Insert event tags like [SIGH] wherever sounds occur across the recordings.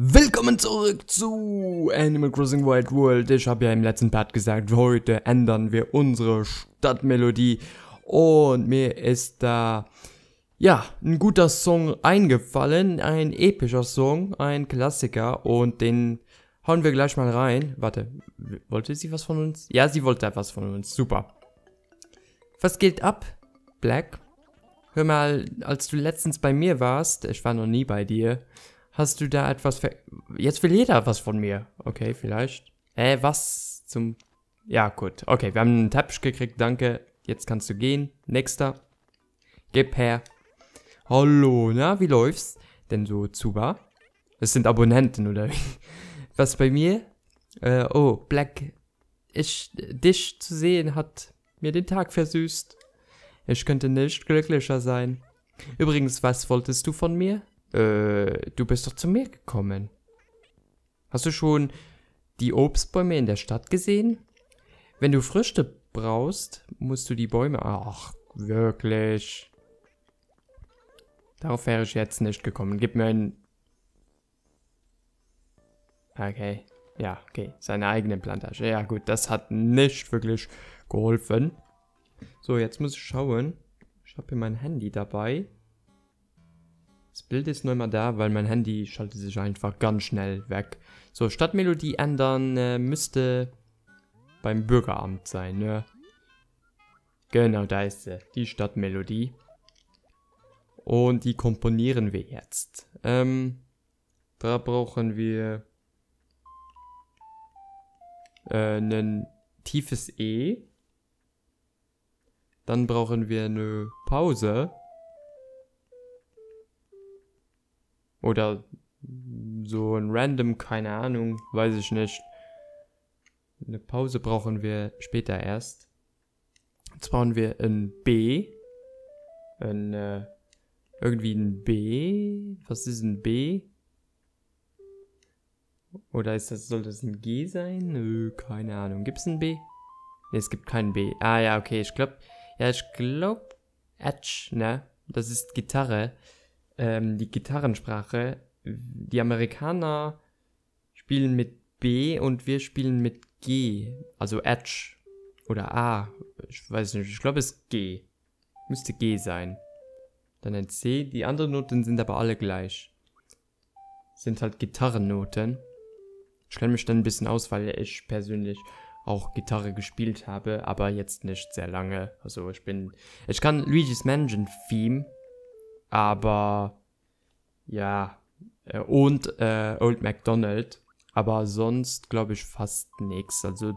Willkommen zurück zu Animal Crossing Wild World. Ich habe ja im letzten Part gesagt, heute ändern wir unsere Stadtmelodie. Und mir ist da, ja, ein guter Song eingefallen. Ein epischer Song, ein Klassiker. Und den hauen wir gleich mal rein. Warte, wollte sie was von uns? Ja, sie wollte etwas von uns. Super. Was geht ab, Black? Hör mal, als du letztens bei mir warst, ich war noch nie bei dir, Hast du da etwas ver Jetzt will jeder was von mir. Okay, vielleicht. Äh, was zum... Ja, gut. Okay, wir haben einen Teppich gekriegt, danke. Jetzt kannst du gehen. Nächster. Gib her. Hallo, na, wie läuft's denn so, Zuba? Es sind Abonnenten, oder wie? Was bei mir? Äh, oh, Black. Ich, dich zu sehen hat mir den Tag versüßt. Ich könnte nicht glücklicher sein. Übrigens, was wolltest du von mir? Äh, du bist doch zu mir gekommen. Hast du schon die Obstbäume in der Stadt gesehen? Wenn du Früchte brauchst, musst du die Bäume... Ach, wirklich. Darauf wäre ich jetzt nicht gekommen. Gib mir ein... Okay. Ja, okay. Seine eigene Plantage. Ja gut, das hat nicht wirklich geholfen. So, jetzt muss ich schauen. Ich habe hier mein Handy dabei. Bild ist noch immer da, weil mein Handy schaltet sich einfach ganz schnell weg. So, Stadtmelodie ändern äh, müsste beim Bürgeramt sein, ne? Genau, da ist sie, die Stadtmelodie. Und die komponieren wir jetzt. Ähm, da brauchen wir äh, ein tiefes E. Dann brauchen wir eine Pause. Oder so ein random, keine Ahnung, weiß ich nicht. Eine Pause brauchen wir später erst. Jetzt brauchen wir ein B. Ein, äh, irgendwie ein B. Was ist ein B? Oder ist das, soll das ein G sein? Nö, keine Ahnung. Gibt es ein B? Ne, es gibt kein B. Ah ja, okay, ich glaube, ja, ich glaube, Edge, ne? Das ist Gitarre ähm, die Gitarrensprache. Die Amerikaner spielen mit B und wir spielen mit G, also Edge oder A. Ich weiß nicht, ich glaube es ist G. Müsste G sein. Dann ein C. Die anderen Noten sind aber alle gleich. Sind halt Gitarrennoten. Ich kenne mich dann ein bisschen aus, weil ich persönlich auch Gitarre gespielt habe, aber jetzt nicht sehr lange. Also ich bin, ich kann Luigi's Mansion Theme aber ja, äh, und äh, Old MacDonald, aber sonst glaube ich fast nichts. Also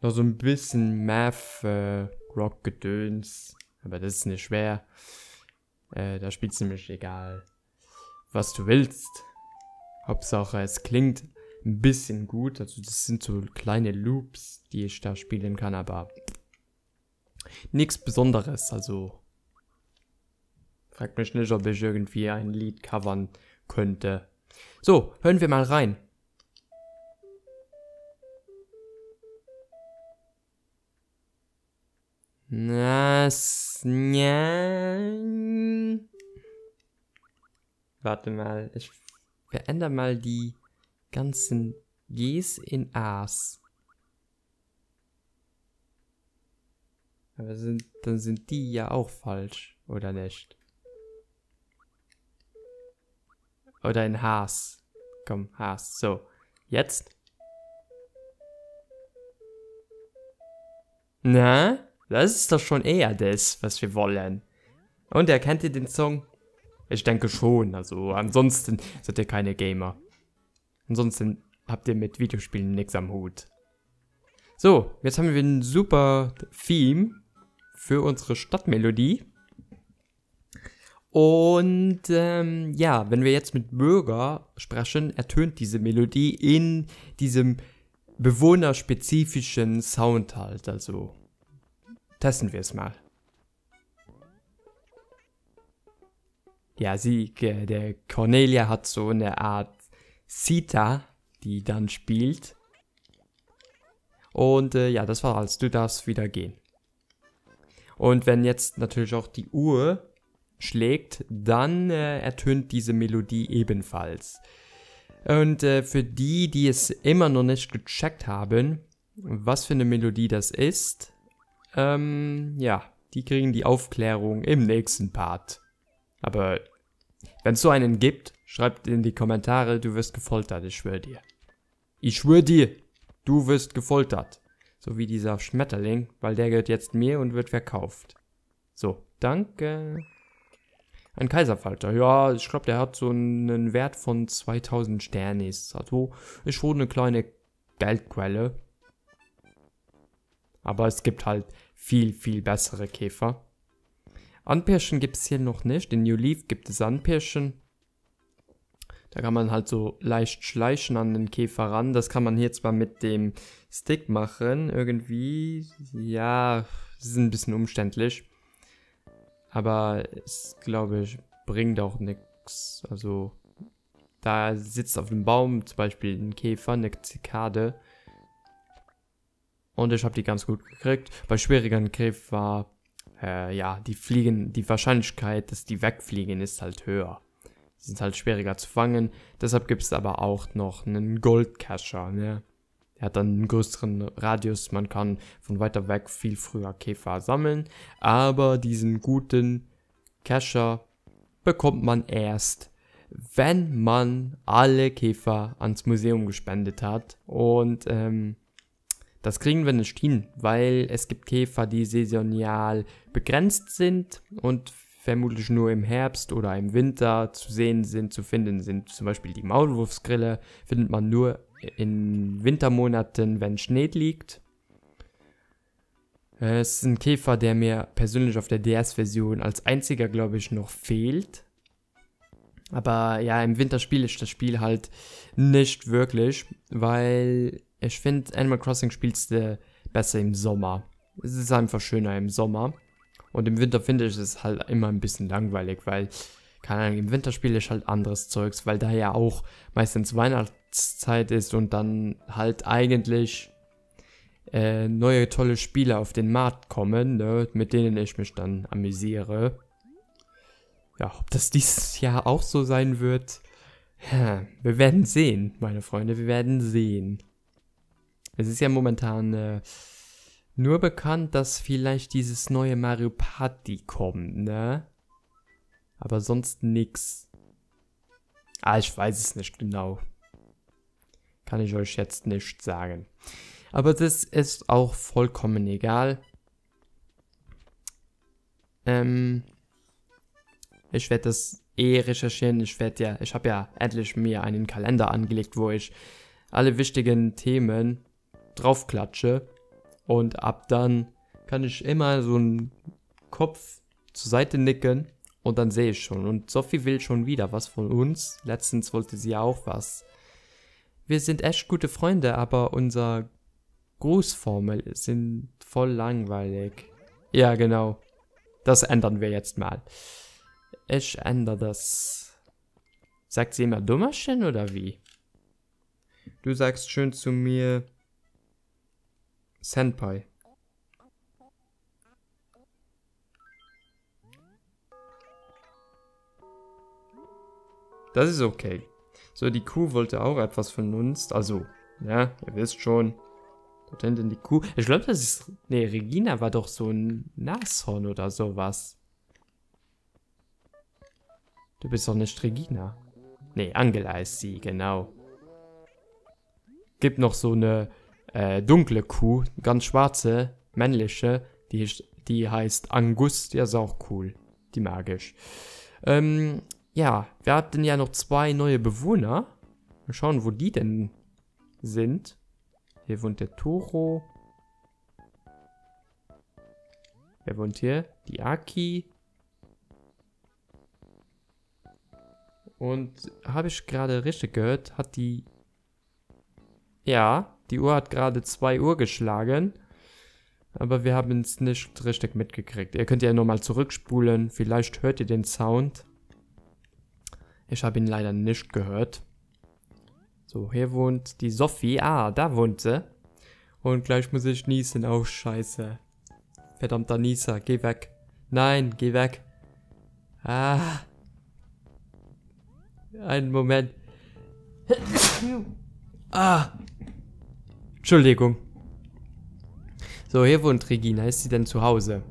noch so ein bisschen Math, äh, Rock-Gedöns, aber das ist nicht schwer. Äh, da spielt es nämlich egal, was du willst. Hauptsache, es klingt ein bisschen gut. Also das sind so kleine Loops, die ich da spielen kann, aber nichts Besonderes. Also Fragt mich nicht, ob ich irgendwie ein Lied covern könnte. So, hören wir mal rein. Nas, Warte mal, ich verändere mal die ganzen Gs in As. Aber sind, dann sind die ja auch falsch, oder nicht? Oder ein Haas. Komm, Haas. So. Jetzt. Na? Das ist doch schon eher das, was wir wollen. Und erkennt ihr den Song? Ich denke schon. Also ansonsten seid ihr keine Gamer. Ansonsten habt ihr mit Videospielen nichts am Hut. So, jetzt haben wir ein super Theme für unsere Stadtmelodie. Und ähm, ja, wenn wir jetzt mit Bürger sprechen, ertönt diese Melodie in diesem bewohnerspezifischen Sound halt. Also testen wir es mal. Ja, sie, äh, der Cornelia hat so eine Art Sita, die dann spielt. Und äh, ja, das war's. Du darfst wieder gehen. Und wenn jetzt natürlich auch die Uhr schlägt, dann äh, ertönt diese Melodie ebenfalls. Und äh, für die, die es immer noch nicht gecheckt haben, was für eine Melodie das ist, ähm, ja, die kriegen die Aufklärung im nächsten Part. Aber wenn es so einen gibt, schreibt in die Kommentare, du wirst gefoltert, ich schwöre dir. Ich schwöre dir, du wirst gefoltert. So wie dieser Schmetterling, weil der gehört jetzt mir und wird verkauft. So, danke. Ein Kaiserfalter, ja, ich glaube, der hat so einen Wert von 2000 Sterne. Also ist schon eine kleine Geldquelle. Aber es gibt halt viel, viel bessere Käfer. Anpirschen gibt es hier noch nicht. In New Leaf gibt es Anpirschen. Da kann man halt so leicht schleichen an den Käfer ran. Das kann man hier zwar mit dem Stick machen, irgendwie. Ja, ist ein bisschen umständlich. Aber es, glaube ich, bringt auch nichts. Also, da sitzt auf einem Baum zum Beispiel ein Käfer, eine Zikade. Und ich habe die ganz gut gekriegt. Bei schwierigeren Käfer äh, ja, die Fliegen, die Wahrscheinlichkeit, dass die wegfliegen, ist halt höher. Die sind halt schwieriger zu fangen. Deshalb gibt es aber auch noch einen Goldcatcher, ne? Er hat dann einen größeren Radius, man kann von weiter weg viel früher Käfer sammeln, aber diesen guten Kescher bekommt man erst, wenn man alle Käfer ans Museum gespendet hat und ähm, das kriegen wir nicht hin, weil es gibt Käfer, die saisonal begrenzt sind und vermutlich nur im Herbst oder im Winter zu sehen sind, zu finden sind. Zum Beispiel die Maulwurfsgrille findet man nur in Wintermonaten, wenn Schnee liegt. Äh, es ist ein Käfer, der mir persönlich auf der DS-Version als einziger, glaube ich, noch fehlt. Aber ja, im Winter spiele ich das Spiel halt nicht wirklich, weil ich finde, Animal Crossing spielst du besser im Sommer. Es ist einfach schöner im Sommer. Und im Winter finde ich es halt immer ein bisschen langweilig, weil, keine Ahnung, im Winter spiele ich halt anderes Zeugs, weil da ja auch meistens Weihnachten Weihnachtszeit ist und dann halt eigentlich äh, neue tolle Spiele auf den Markt kommen, ne, mit denen ich mich dann amüsiere. Ja, ob das dieses Jahr auch so sein wird, ja, wir werden sehen, meine Freunde, wir werden sehen. Es ist ja momentan äh, nur bekannt, dass vielleicht dieses neue Mario Party kommt, ne? Aber sonst nix. Ah, ich weiß es nicht genau kann ich euch jetzt nicht sagen. Aber das ist auch vollkommen egal. Ähm, ich werde das eh recherchieren. Ich werde ja, ich habe ja endlich mir einen Kalender angelegt, wo ich alle wichtigen Themen draufklatsche. Und ab dann kann ich immer so einen Kopf zur Seite nicken und dann sehe ich schon. Und Sophie will schon wieder was von uns. Letztens wollte sie ja auch was wir sind echt gute Freunde, aber unser Grußformel sind voll langweilig. Ja, genau. Das ändern wir jetzt mal. Ich ändere das. Sagt sie immer Dummerchen oder wie? Du sagst schön zu mir Senpai. Das ist okay. So, die Kuh wollte auch etwas von uns. Also, ja, ihr wisst schon. Dort hinten die Kuh? Ich glaube, das ist. Ne, Regina war doch so ein Nashorn oder sowas. Du bist doch nicht Regina. Ne, Angela ist sie, genau. Gibt noch so eine äh, dunkle Kuh, ganz schwarze, männliche. Die, die heißt Angus, der ist auch cool. Die magisch. Ähm, ja, wir hatten ja noch zwei neue Bewohner. Mal schauen, wo die denn sind. Hier wohnt der Toro. Wer wohnt hier? Die Aki. Und habe ich gerade richtig gehört, hat die... Ja, die Uhr hat gerade 2 Uhr geschlagen. Aber wir haben es nicht richtig mitgekriegt. Ihr könnt ja nochmal zurückspulen. Vielleicht hört ihr den Sound. Ich habe ihn leider nicht gehört. So, hier wohnt die Sophie. Ah, da wohnt sie. Und gleich muss ich niesen. Oh, scheiße. Verdammter Nieser, geh weg. Nein, geh weg. Ah. Einen Moment. Ah. Entschuldigung. So, hier wohnt Regina. Ist sie denn zu Hause?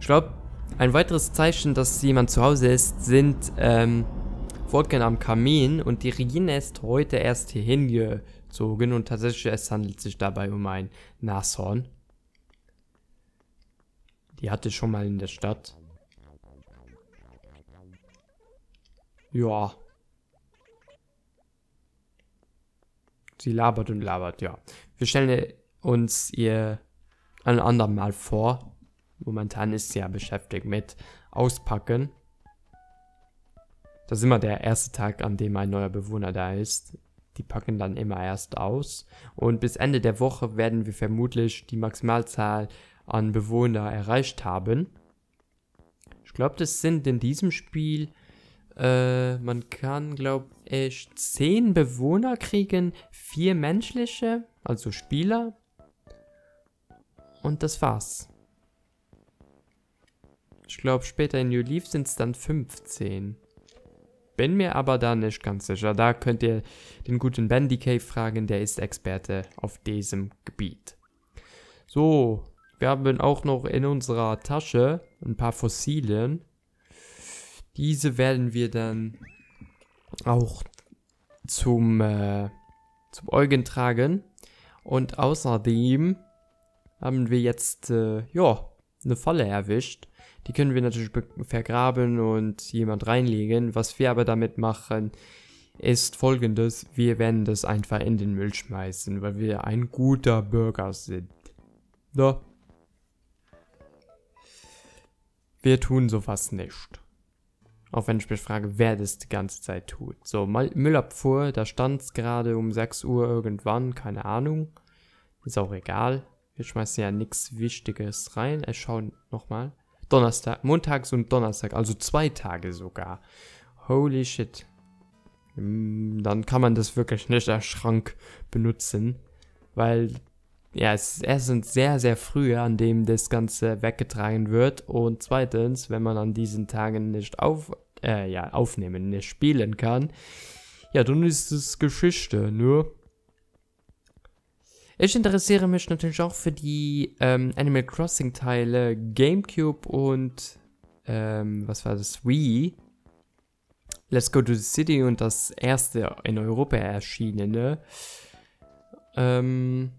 Ich glaube, ein weiteres Zeichen, dass jemand zu Hause ist, sind ähm, Wolken am Kamin und die Regine ist heute erst hierhin gezogen und tatsächlich es handelt sich dabei um ein Nashorn. Die hatte schon mal in der Stadt. Ja. Sie labert und labert, ja. Wir stellen uns ihr ein andermal vor. Momentan ist sie ja beschäftigt mit Auspacken. Das ist immer der erste Tag, an dem ein neuer Bewohner da ist. Die packen dann immer erst aus. Und bis Ende der Woche werden wir vermutlich die Maximalzahl an Bewohner erreicht haben. Ich glaube, das sind in diesem Spiel, äh, man kann, glaube ich, 10 Bewohner kriegen, 4 menschliche, also Spieler. Und das war's. Ich glaube, später in New Leaf sind es dann 15 bin mir aber da nicht ganz sicher. Da könnt ihr den guten Ben Decay fragen, der ist Experte auf diesem Gebiet. So, wir haben auch noch in unserer Tasche ein paar Fossilien. Diese werden wir dann auch zum, äh, zum Eugen tragen. Und außerdem haben wir jetzt, äh, ja, eine Falle erwischt. Die können wir natürlich vergraben und jemand reinlegen. Was wir aber damit machen, ist folgendes. Wir werden das einfach in den Müll schmeißen, weil wir ein guter Bürger sind. So. Wir tun sowas nicht. Auch wenn ich mich frage, wer das die ganze Zeit tut. So, Müllabfuhr, da stand es gerade um 6 Uhr irgendwann, keine Ahnung. Ist auch egal. Wir schmeißen ja nichts Wichtiges rein. Ich äh, schaue nochmal. Donnerstag, montags und Donnerstag, also zwei Tage sogar. Holy shit. Mm, dann kann man das wirklich nicht als Schrank benutzen, weil ja, es ist erstens sehr, sehr früh, an dem das Ganze weggetragen wird und zweitens, wenn man an diesen Tagen nicht auf, äh, ja, aufnehmen, nicht spielen kann, ja, dann ist es Geschichte, nur ich interessiere mich natürlich auch für die ähm, Animal Crossing Teile GameCube und ähm, was war das? Wii. Let's Go to the City und das erste in Europa erschienene. Ähm,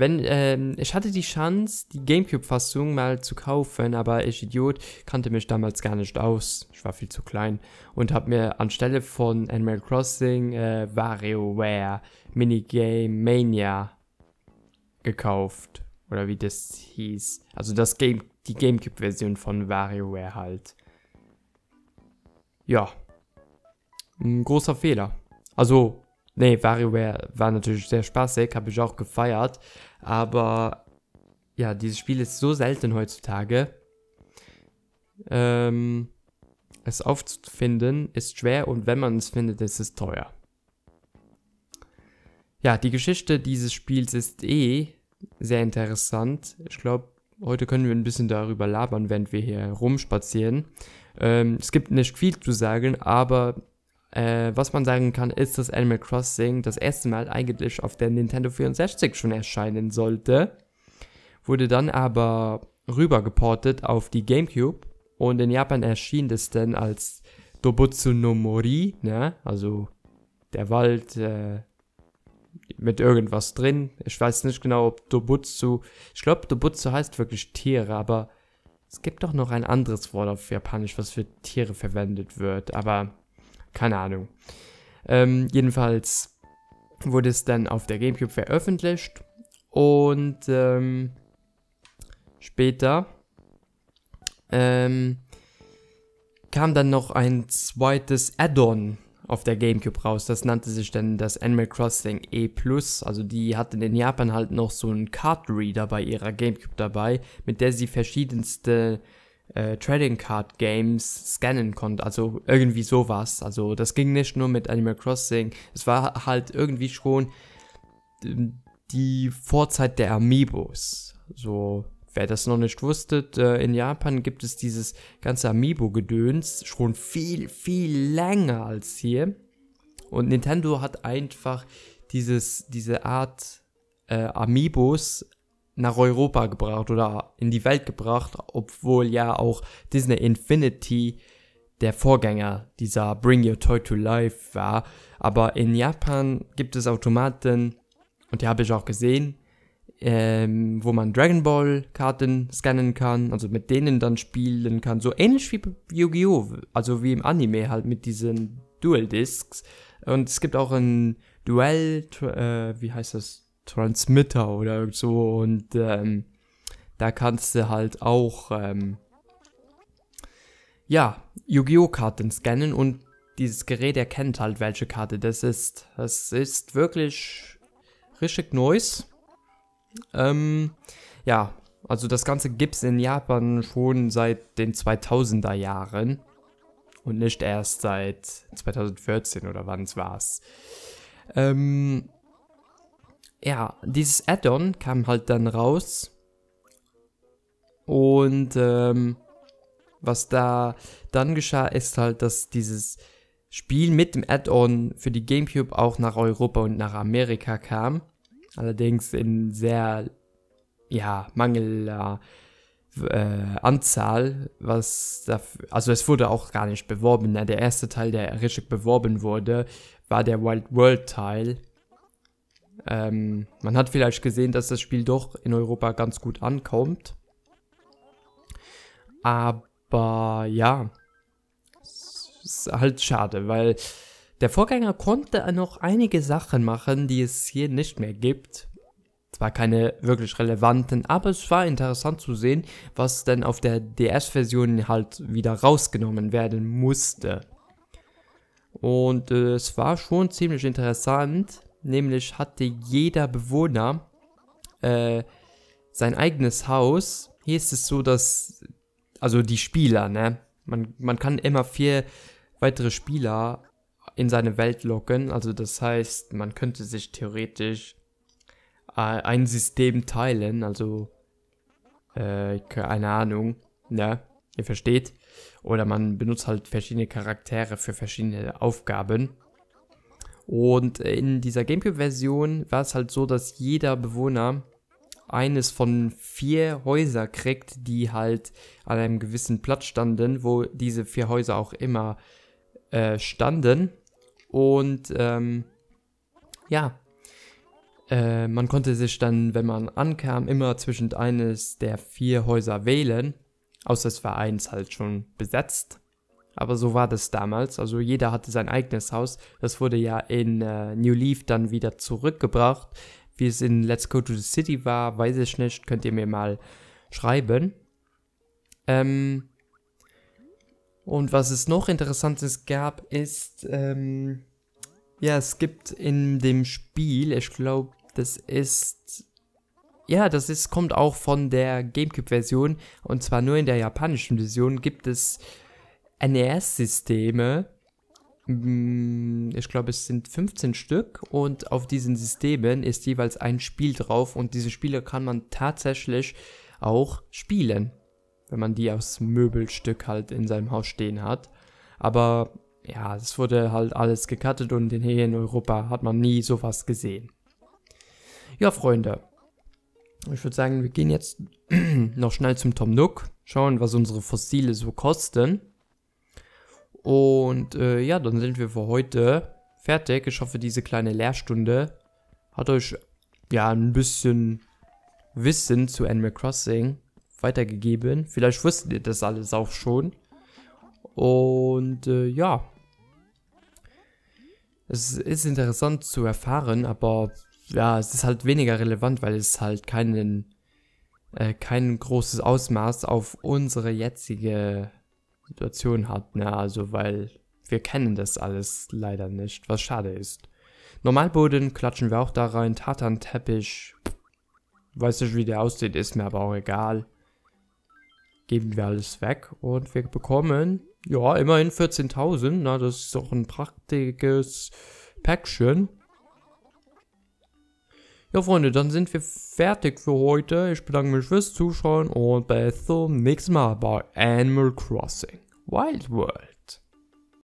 wenn, ähm, ich hatte die Chance, die GameCube-Fassung mal zu kaufen, aber ich Idiot kannte mich damals gar nicht aus. Ich war viel zu klein und habe mir anstelle von Animal Crossing äh, WarioWare Minigame Mania gekauft. Oder wie das hieß. Also das Game, die GameCube-Version von WarioWare halt. Ja. Ein großer Fehler. Also, Nee, WarioWare war natürlich sehr spaßig, habe ich auch gefeiert. Aber ja, dieses Spiel ist so selten heutzutage. Ähm, es aufzufinden ist schwer und wenn man es findet, ist es teuer. Ja, die Geschichte dieses Spiels ist eh sehr interessant. Ich glaube, heute können wir ein bisschen darüber labern, während wir hier rumspazieren. Ähm, es gibt nicht viel zu sagen, aber äh, was man sagen kann, ist, dass Animal Crossing das erste Mal eigentlich auf der Nintendo 64 schon erscheinen sollte. Wurde dann aber rübergeportet auf die GameCube und in Japan erschien es dann als Dobutsu no Mori, ne? also der Wald äh, mit irgendwas drin. Ich weiß nicht genau, ob Dobutsu, ich glaube, Dobutsu heißt wirklich Tiere, aber es gibt doch noch ein anderes Wort auf Japanisch, was für Tiere verwendet wird, aber keine Ahnung. Ähm, jedenfalls wurde es dann auf der GameCube veröffentlicht und ähm, später ähm, kam dann noch ein zweites Add-on auf der GameCube raus. Das nannte sich dann das Animal Crossing E+. Also die hatten in Japan halt noch so einen Card Reader bei ihrer GameCube dabei, mit der sie verschiedenste äh, Trading Card Games scannen konnte. Also irgendwie sowas. Also das ging nicht nur mit Animal Crossing. Es war halt irgendwie schon ähm, die Vorzeit der Amiibos. So, wer das noch nicht wusste, äh, in Japan gibt es dieses ganze Amiibo-Gedöns schon viel, viel länger als hier. Und Nintendo hat einfach dieses, diese Art äh, Amiibos nach Europa gebracht oder in die Welt gebracht, obwohl ja auch Disney Infinity der Vorgänger dieser Bring Your Toy to Life war. Aber in Japan gibt es Automaten, und die habe ich auch gesehen, ähm, wo man Dragon Ball Karten scannen kann, also mit denen dann spielen kann, so ähnlich wie Yu-Gi-Oh! Also wie im Anime halt mit diesen Dual Discs. Und es gibt auch ein Duell, äh, wie heißt das? Transmitter oder so und ähm, da kannst du halt auch ähm, ja, Yu-Gi-Oh! Karten scannen und dieses Gerät erkennt halt, welche Karte das ist. Das ist wirklich richtig nice. Ähm, ja, also das Ganze gibt es in Japan schon seit den 2000er Jahren und nicht erst seit 2014 oder wann es war. Ähm, ja, dieses Add-on kam halt dann raus. Und ähm, was da dann geschah, ist halt, dass dieses Spiel mit dem Add-on für die GameCube auch nach Europa und nach Amerika kam. Allerdings in sehr, ja, mangelnder äh, Anzahl, was dafür, also es wurde auch gar nicht beworben. Ne? Der erste Teil, der richtig beworben wurde, war der Wild World Teil ähm, man hat vielleicht gesehen, dass das Spiel doch in Europa ganz gut ankommt. Aber ja, ist halt schade, weil der Vorgänger konnte noch einige Sachen machen, die es hier nicht mehr gibt. Zwar keine wirklich relevanten, aber es war interessant zu sehen, was denn auf der DS-Version halt wieder rausgenommen werden musste. Und äh, es war schon ziemlich interessant, Nämlich hatte jeder Bewohner äh, sein eigenes Haus. Hier ist es so, dass, also die Spieler, ne? Man, man kann immer vier weitere Spieler in seine Welt locken. Also das heißt, man könnte sich theoretisch äh, ein System teilen. Also, äh, keine Ahnung, ne? Ihr versteht. Oder man benutzt halt verschiedene Charaktere für verschiedene Aufgaben. Und in dieser GameCube-Version war es halt so, dass jeder Bewohner eines von vier Häuser kriegt, die halt an einem gewissen Platz standen, wo diese vier Häuser auch immer äh, standen. Und ähm, ja, äh, man konnte sich dann, wenn man ankam, immer zwischen eines der vier Häuser wählen. Außer es war eins halt schon besetzt. Aber so war das damals. Also jeder hatte sein eigenes Haus. Das wurde ja in äh, New Leaf dann wieder zurückgebracht. Wie es in Let's Go to the City war, weiß ich nicht. Könnt ihr mir mal schreiben. Ähm und was es noch Interessantes gab, ist, ähm ja, es gibt in dem Spiel, ich glaube, das ist ja, das ist, kommt auch von der GameCube-Version. Und zwar nur in der japanischen Version gibt es NES-Systeme. Mm, ich glaube, es sind 15 Stück und auf diesen Systemen ist jeweils ein Spiel drauf und diese Spiele kann man tatsächlich auch spielen, wenn man die als Möbelstück halt in seinem Haus stehen hat. Aber ja, es wurde halt alles gekattet und hier in Europa hat man nie sowas gesehen. Ja, Freunde, ich würde sagen, wir gehen jetzt [CLEARS THROAT] noch schnell zum Tom Nook, schauen, was unsere Fossile so kosten. Und äh, ja, dann sind wir für heute fertig. Ich hoffe, diese kleine Lehrstunde hat euch ja ein bisschen Wissen zu Animal Crossing weitergegeben. Vielleicht wusstet ihr das alles auch schon. Und äh, ja. Es ist interessant zu erfahren, aber ja, es ist halt weniger relevant, weil es halt keinen, äh, kein großes Ausmaß auf unsere jetzige Situation hat. Na, ne? also weil wir kennen das alles leider nicht, was schade ist. Normalboden klatschen wir auch da rein, Tatern-Teppich. Weiß nicht, wie der aussieht, ist mir aber auch egal. Geben wir alles weg und wir bekommen, ja, immerhin 14.000. Na, ne? das ist doch ein praktisches Päckchen. Ja, Freunde, dann sind wir fertig für heute. Ich bedanke mich fürs Zuschauen und bis zum nächsten Mal bei Animal Crossing Wild World.